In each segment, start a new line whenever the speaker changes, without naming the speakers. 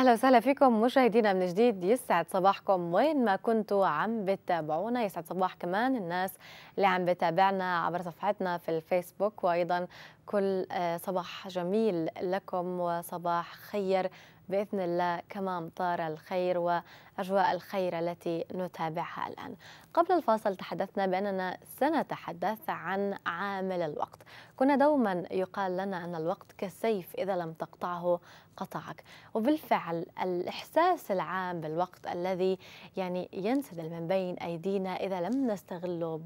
اهلا وسهلا فيكم مشاهدينا من جديد يسعد صباحكم وين ما كنتوا عم بتتابعونا يسعد صباح كمان الناس اللي عم بتابعنا عبر صفحتنا في الفيسبوك وايضا كل آه، صباح جميل لكم وصباح خير باذن الله كما امطار الخير واجواء الخير التي نتابعها الان. قبل الفاصل تحدثنا باننا سنتحدث عن عامل الوقت. كنا دوما يقال لنا ان الوقت كالسيف اذا لم تقطعه قطعك وبالفعل الإحساس العام بالوقت الذي يعني ينسدل من بين أيدينا إذا لم نستغله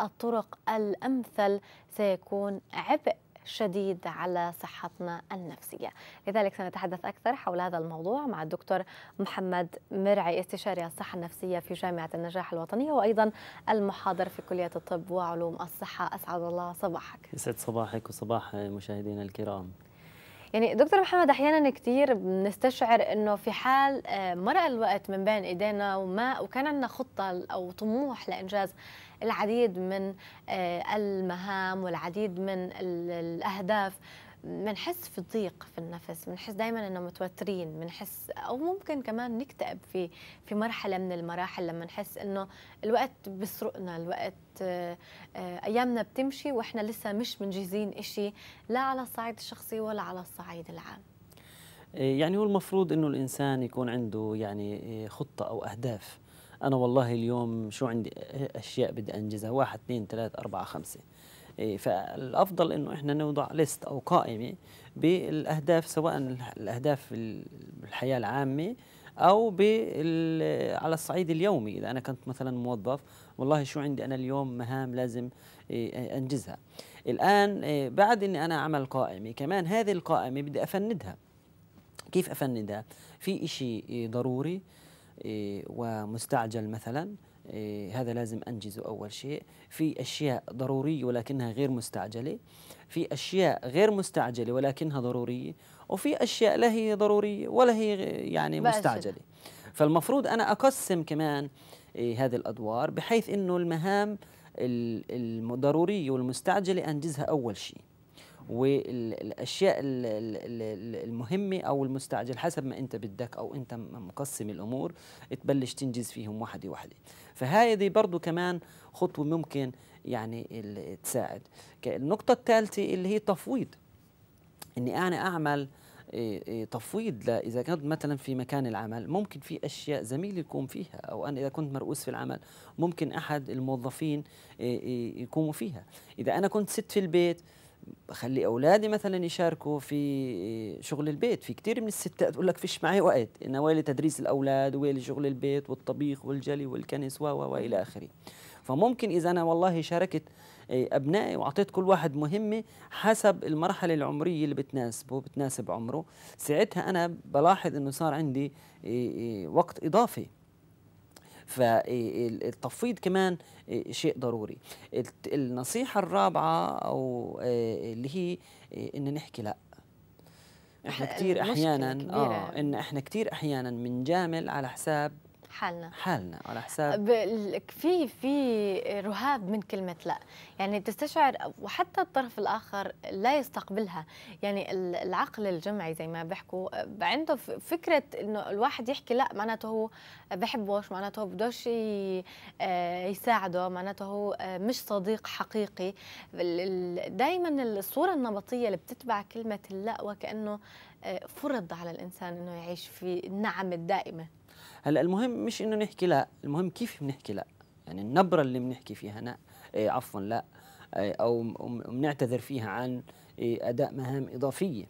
بالطرق الأمثل سيكون عبء شديد على صحتنا النفسية لذلك سنتحدث أكثر حول هذا الموضوع مع الدكتور محمد مرعي استشاري الصحة النفسية في جامعة النجاح الوطنية وأيضا المحاضر في كلية الطب وعلوم الصحة أسعد الله صباحك
يسعد صباحك وصباح مشاهدينا الكرام
يعني دكتور محمد احيانا كثير بنستشعر انه في حال آه، مرق الوقت من بين ايدينا وما وكان عندنا خطه او طموح لانجاز العديد من آه، المهام والعديد من الأهداف بنحس في ضيق في النفس بنحس دائما انه متوترين بنحس او ممكن كمان نكتئب في في مرحله من المراحل لما نحس انه الوقت بسرقنا الوقت آه، آه، ايامنا بتمشي واحنا لسه مش منجزين إشي لا على الصعيد الشخصي ولا على الصعيد العام
يعني هو المفروض انه الانسان يكون عنده يعني خطه او اهداف انا والله اليوم شو عندي اشياء بدي انجزها واحد اثنين ثلاث أربعة خمسة إيه، فالافضل انه احنا نوضع ليست او قائمه بالاهداف سواء الاهداف بالحياه العامه او على الصعيد اليومي اذا انا كنت مثلا موظف والله شو عندي انا اليوم مهام لازم إيه، انجزها الان إيه، بعد اني انا اعمل قائمه كمان هذه القائمه بدي افندها كيف افندها في إشي ضروري إيه، ومستعجل مثلا إيه، هذا لازم أنجزه أول شيء في أشياء ضرورية ولكنها غير مستعجلة في أشياء غير مستعجلة ولكنها ضرورية وفي أشياء لا هي ضرورية ولا هي يعني مستعجلة فالمفروض أنا أقسم كمان إيه، هذه الأدوار بحيث أنه المهام الضرورية والمستعجلة أنجزها أول شيء والاشياء المهمه او المستعجل حسب ما انت بدك او انت مقسم الامور تبلش تنجز فيهم وحده وحده فهذه برضه كمان خطوه ممكن يعني تساعد النقطه الثالثه اللي هي تفويض اني انا اعمل آه، آه، تفويض اذا كنت مثلا في مكان العمل ممكن في اشياء زميلي يكون فيها او انا اذا كنت مرؤوس في العمل ممكن احد الموظفين آه، يقوموا فيها اذا انا كنت ست في البيت بخلي اولادي مثلا يشاركوا في شغل البيت في كثير من الستات تقول لك فيش معي وقت انا ويلي تدريس الاولاد ويلي شغل البيت والطبيخ والجلي والكنس و والى اخره فممكن اذا انا والله شاركت إيه، ابنائي واعطيت كل واحد مهمه حسب المرحله العمريه اللي بتناسبه بتناسب عمره ساعتها انا بلاحظ انه صار عندي إيه، إيه، وقت اضافي فالتفويض كمان شيء ضروري النصيحة الرابعة أو اللي هي إن نحكي لأ احنا كثير احيانا اه ان احنا كثير احيانا بنجامل على حساب حالنا حالنا على حساب
في في رهاب من كلمه لا يعني تستشعر وحتى الطرف الاخر لا يستقبلها يعني العقل الجمعي زي ما بيحكوا عنده فكره انه الواحد يحكي لا معناته هو بحبوش معناته هو بدوش آه، يساعده معناته هو آه، مش صديق حقيقي دائما الصوره النمطيه اللي بتتبع كلمه لا وكانه آه، فرض على الانسان انه يعيش في النعم الدائمه
هلا المهم مش انه نحكي لا المهم كيف بنحكي لا يعني النبره اللي بنحكي فيها لا إيه عفوا لا إيه او بنعتذر فيها عن إيه اداء مهام اضافيه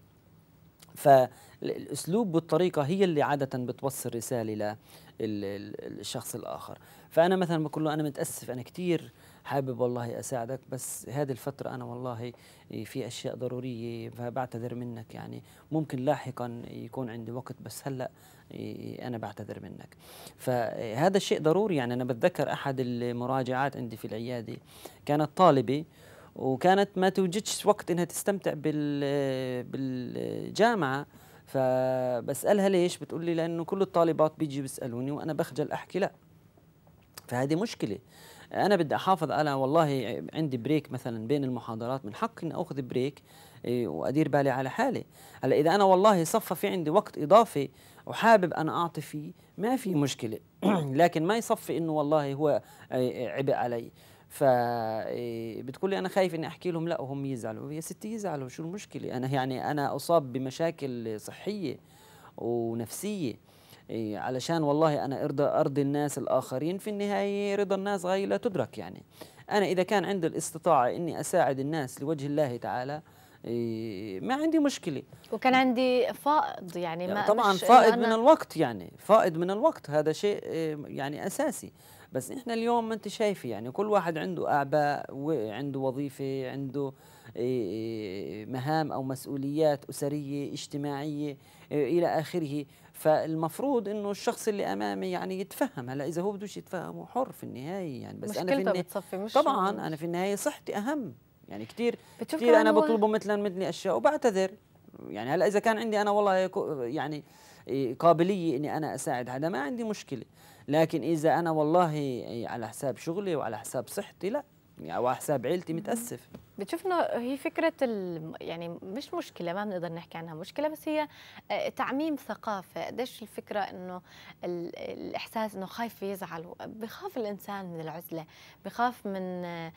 فالاسلوب والطريقه هي اللي عاده بتوصل رساله للشخص الاخر فانا مثلا بقول له انا متاسف انا كثير حابب والله اساعدك بس هذه الفتره انا والله إيه، في اشياء ضروريه فبعتذر منك يعني ممكن لاحقا يكون عندي وقت بس هلا إيه، انا بعتذر منك فهذا الشيء ضروري يعني انا بتذكر احد المراجعات عندي في العياده كانت طالبه وكانت ما توجدش وقت انها تستمتع بالجامعه فبسالها ليش بتقول لي لانه كل الطالبات بيجي بيسالوني وانا بخجل احكي لا فهذه مشكله انا بدي احافظ على والله عندي بريك مثلا بين المحاضرات من حقي اني اخذ بريك إيه، وادير بالي على حالي هلا اذا انا والله صفى في عندي وقت اضافي وحابب أن أعطي فيه ما في مشكلة لكن ما يصفي إنه والله هو آه، عبء علي فبتقول آه، لي انا خايف اني احكي لهم لا وهم يزعلوا يا ستي يزعلوا شو المشكله انا يعني انا اصاب بمشاكل صحيه ونفسيه آه، علشان والله انا ارضى ارضي الناس الاخرين في النهايه رضا الناس غايه لا تدرك يعني انا اذا كان عندي الاستطاعه اني اساعد الناس لوجه الله تعالى إيه، ما عندي مشكله وكان
عندي فائض يعني ما يعني طبعا فائض من
الوقت يعني فائض من الوقت هذا شيء إيه، يعني اساسي بس احنا اليوم ما انت شايفه يعني كل واحد عنده اعباء وعنده وظيفه عنده إيه، مهام او مسؤوليات اسريه اجتماعيه الى اخره فالمفروض انه الشخص اللي امامي يعني يتفهم هلا اذا هو بدوش يتفهم هو حر في النهايه يعني بس انا في
النهاية طبعا انا
في النهايه صحتي اهم يعني كثير كثير انا بطلبه مثلا مثلي اشياء وبعتذر يعني هلا اذا كان عندي انا والله يعني قابليه اني انا اساعد هذا ما عندي مشكله لكن اذا انا والله على حساب شغلي وعلى حساب صحتي لا يعني على حساب عيلتي متاسف
بتشوفنا هي فكرة يعني مش مشكلة ما بنقدر نحكي عنها مشكلة بس هي آه، تعميم ثقافة قديش الفكرة إنه الإحساس إنه خايف يزعل بخاف الإنسان من العزلة بخاف من آه،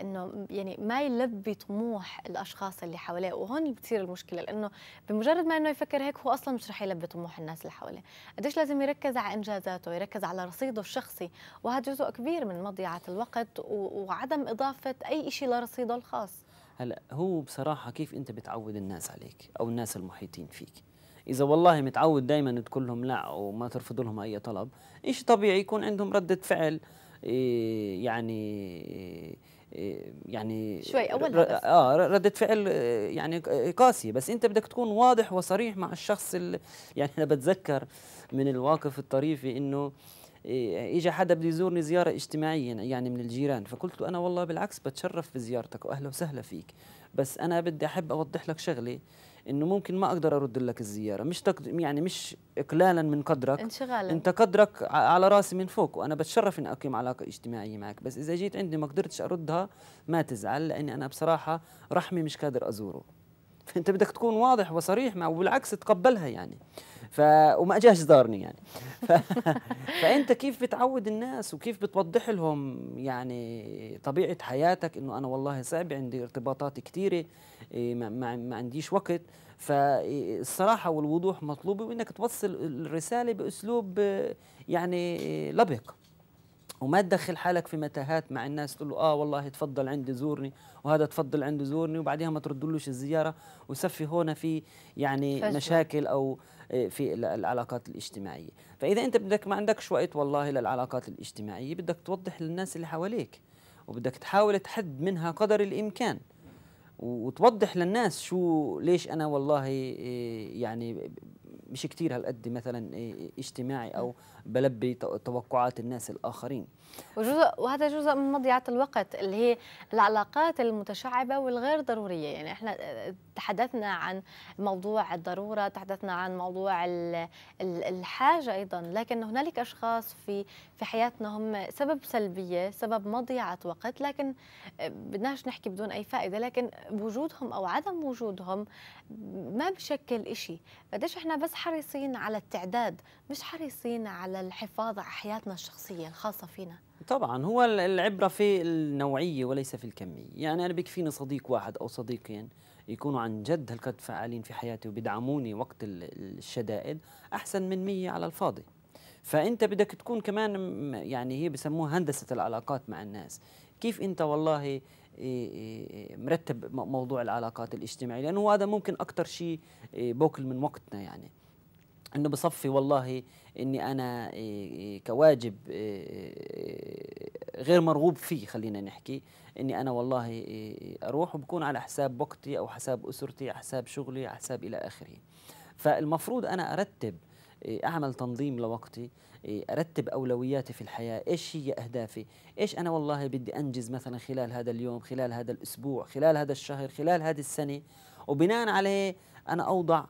إنه يعني ما يلبي طموح الأشخاص اللي حواليه وهون بتصير المشكلة لأنه بمجرد ما إنه يفكر هيك هو أصلا مش رح يلبي طموح الناس اللي حواليه قديش لازم يركز على إنجازاته يركز على رصيده الشخصي وهذا جزء كبير من مضيعة الوقت وعدم إضافة أي شيء لرصيده الخاص
هلا هو بصراحه كيف انت بتعود الناس عليك او الناس المحيطين فيك اذا والله متعود دائما تقول لهم لا وما ترفض لهم اي طلب شيء طبيعي يكون عندهم رده فعل إيه، يعني إيه، يعني شوي اول اه رده فعل إيه، يعني قاسيه بس انت بدك تكون واضح وصريح مع الشخص اللي يعني انا بتذكر من الواقف الطريفي انه إيه، اجى حدا بده يزورني زياره اجتماعيه يعني من الجيران فقلت له انا والله بالعكس بتشرف بزيارتك واهلا وسهلا فيك بس انا بدي احب اوضح لك شغله انه ممكن ما اقدر ارد لك الزياره مش تقد... يعني مش اقلالا من قدرك
انشغالا انت
قدرك على راسي من فوق وانا بتشرف اني اقيم علاقه اجتماعيه معك بس اذا جيت عندي ما قدرتش اردها ما تزعل لاني انا بصراحه رحمي مش قادر ازوره فانت بدك تكون واضح وصريح معه وبالعكس تقبلها يعني ف وما اجاش دارني يعني ف... فانت كيف بتعود الناس وكيف بتوضح لهم يعني طبيعه حياتك انه انا والله صعب عندي ارتباطات كثيره إيه، ما, ما, ما عنديش وقت فالصراحه إيه، والوضوح مطلوبه وانك توصل الرساله باسلوب إيه، يعني لبق وما تدخل حالك في متاهات مع الناس تقول له اه والله تفضل عندي زورني وهذا تفضل عندي زورني وبعدها ما تردلوش الزياره وسفي هون في يعني فجوة. مشاكل او في العلاقات الاجتماعيه فاذا انت بدك ما عندكش وقت والله للعلاقات الاجتماعيه بدك توضح للناس اللي حواليك وبدك تحاول تحد منها قدر الامكان وتوضح للناس شو ليش انا والله إيه، يعني مش كتير هالقد مثلا إيه، إيه، اجتماعي او بلبي توقعات الناس الاخرين
وجزء وهذا جزء من مضيعه الوقت اللي هي العلاقات المتشعبه والغير ضروريه يعني احنا آه، تحدثنا عن موضوع الضروره تحدثنا عن موضوع الحاجه ايضا لكن هنالك اشخاص في في حياتنا هم سبب سلبيه سبب مضيعه وقت لكن آه، بدناش نحكي بدون اي فائده لكن وجودهم او عدم وجودهم ما بشكل شيء قديش احنا بس بس حريصين على التعداد مش حريصين على الحفاظ على حياتنا الشخصية الخاصة فينا
طبعا هو العبرة في النوعية وليس في الكمية يعني أنا بيكفيني صديق واحد أو صديقين يكونوا عن جد هالقد فعالين في حياتي وبيدعموني وقت الشدائد أحسن من مية على الفاضي فأنت بدك تكون كمان يعني هي بسموها هندسة العلاقات مع الناس كيف أنت والله إيه، إيه، مرتب موضوع العلاقات الاجتماعية لأنه هذا ممكن أكثر شيء إيه، بوكل من وقتنا يعني انه بصفي والله اني انا إيه، إيه، كواجب إيه، غير مرغوب فيه خلينا نحكي اني انا والله اروح وبكون على حساب وقتي او حساب اسرتي على حساب شغلي على حساب الى اخره فالمفروض انا ارتب اعمل تنظيم لوقتي ارتب اولوياتي في الحياه ايش هي اهدافي ايش انا والله بدي انجز مثلا خلال هذا اليوم خلال هذا الاسبوع خلال هذا الشهر خلال هذه السنه وبناء عليه انا اوضع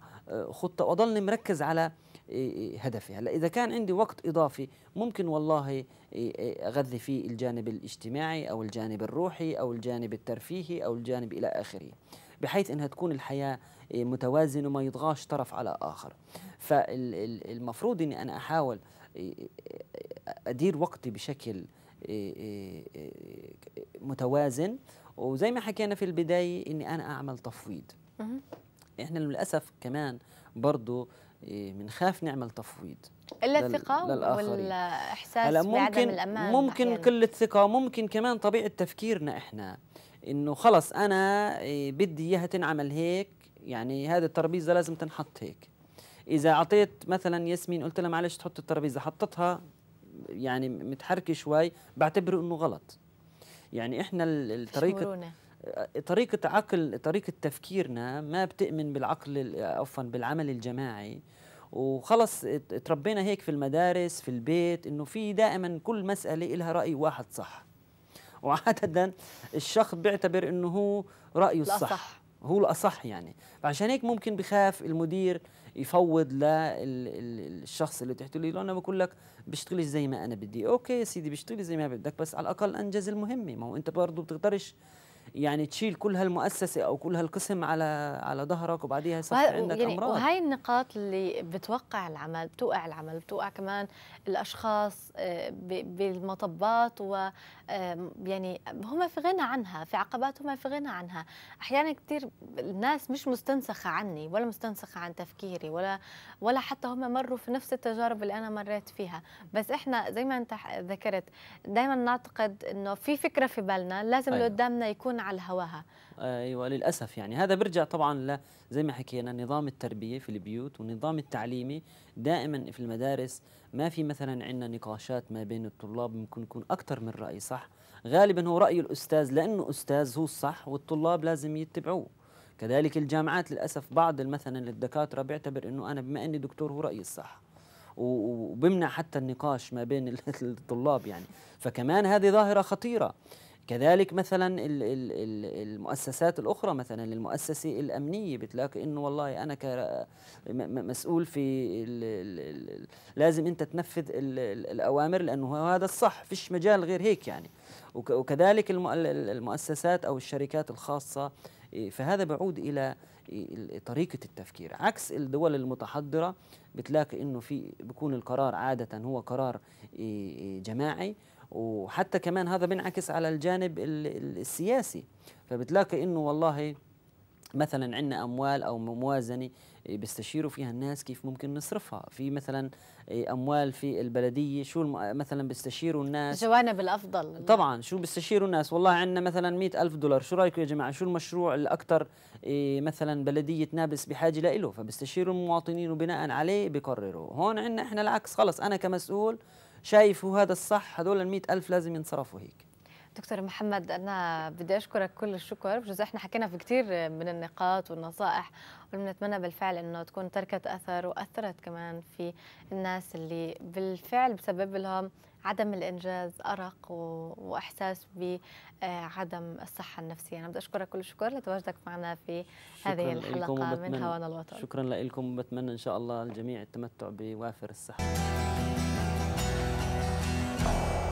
خطه واضلني مركز على إيه، إيه، هدفي هلا اذا كان عندي وقت اضافي ممكن والله إيه، اغذي فيه الجانب الاجتماعي او الجانب الروحي او الجانب الترفيهي او الجانب الى اخره بحيث انها تكون الحياه متوازنه وما يضغاش طرف على اخر فالمفروض اني انا احاول ادير وقتي بشكل متوازن وزي ما حكينا في البدايه اني انا اعمل تفويض احنا للاسف كمان برضه إيه، بنخاف نعمل تفويض قلة ثقة ولا
إحساس بعدم الأمان ممكن قلة
ثقة ممكن كمان طبيعة تفكيرنا إحنا إنه خلص أنا إيه، بدي إياها تنعمل هيك يعني هذه الترابيزة لازم تنحط هيك إذا أعطيت مثلا ياسمين قلت لها معلش تحط الترابيزة حطتها يعني متحركة شوي بعتبره إنه غلط يعني إحنا طريقة طريقة عقل طريقة تفكيرنا ما بتؤمن بالعقل عفوا بالعمل الجماعي وخلص تربينا هيك في المدارس في البيت انه في دائما كل مسألة لها رأي واحد صح وعادة الشخص بيعتبر انه هو رأيه الصح صح. هو الأصح يعني فعشان هيك ممكن بخاف المدير يفوض للشخص اللي تحته لي انا بقول لك بشتغلش زي ما انا بدي اوكي يا سيدي بشتغلي زي ما بدك بس على الاقل انجز المهمه ما هو انت برضه بتقدرش يعني تشيل كل هالمؤسسه او كل هالقسم على على ظهرك وبعديها يصير عندك يعني امراض وهي
النقاط اللي بتوقع العمل بتوقع العمل بتوقع كمان الاشخاص آه، بالمطبات و يعني هم في غنى عنها في عقبات هم في غنى عنها احيانا كثير الناس مش مستنسخه عني ولا مستنسخه عن تفكيري ولا ولا حتى هم مروا في نفس التجارب اللي انا مريت فيها بس احنا زي ما انت ذكرت دائما نعتقد انه في فكره في بالنا لازم أيوه. اللي قدامنا يكون على هواها
ايوه للاسف يعني هذا برجع طبعا ل زي ما حكينا نظام التربيه في البيوت والنظام التعليمي دائما في المدارس ما في مثلا عندنا نقاشات ما بين الطلاب ممكن يكون اكثر من راي صح غالبا هو راي الاستاذ لانه استاذ هو الصح والطلاب لازم يتبعوه كذلك الجامعات للاسف بعض مثلا الدكاتره بيعتبر انه انا بما اني دكتور هو رايي الصح وبمنع حتى النقاش ما بين الطلاب يعني فكمان هذه ظاهره خطيره كذلك مثلا المؤسسات الاخرى مثلا المؤسسه الامنيه بتلاقي انه والله انا كمسؤول في لازم انت تنفذ الاوامر لانه هذا الصح فيش مجال غير هيك يعني وكذلك المؤسسات او الشركات الخاصه إيه، فهذا بعود الى إيه، طريقه التفكير عكس الدول المتحضره بتلاقي انه في بيكون القرار عاده هو قرار إيه، جماعي وحتى كمان هذا بينعكس على الجانب السياسي فبتلاقي انه والله مثلا عندنا اموال او موازنه بيستشيروا فيها الناس كيف ممكن نصرفها في مثلا إيه، اموال في البلديه شو مثلا بيستشيروا الناس
جوانب الافضل
طبعا شو بيستشيروا الناس والله عندنا مثلا مئة ألف دولار شو رايكم يا جماعه شو المشروع الاكثر إيه، مثلا بلديه نابلس بحاجه لإله فبيستشيروا المواطنين وبناء عليه بيقرروا هون عندنا احنا العكس خلص انا كمسؤول شايفه هذا الصح هذول ال ألف لازم ينصرفوا هيك
دكتور محمد انا بدي اشكرك كل الشكر بجوز احنا حكينا في كثير من النقاط والنصائح ونتمنى بالفعل انه تكون تركت اثر واثرت كمان في الناس اللي بالفعل بسبب لهم عدم الانجاز ارق واحساس بعدم آه، الصحه النفسيه انا بدي اشكرك كل الشكر لتواجدك معنا في هذه الحلقه من هوانا الوطن
شكرا لكم وبتمنى ان شاء الله الجميع التمتع بوافر الصحه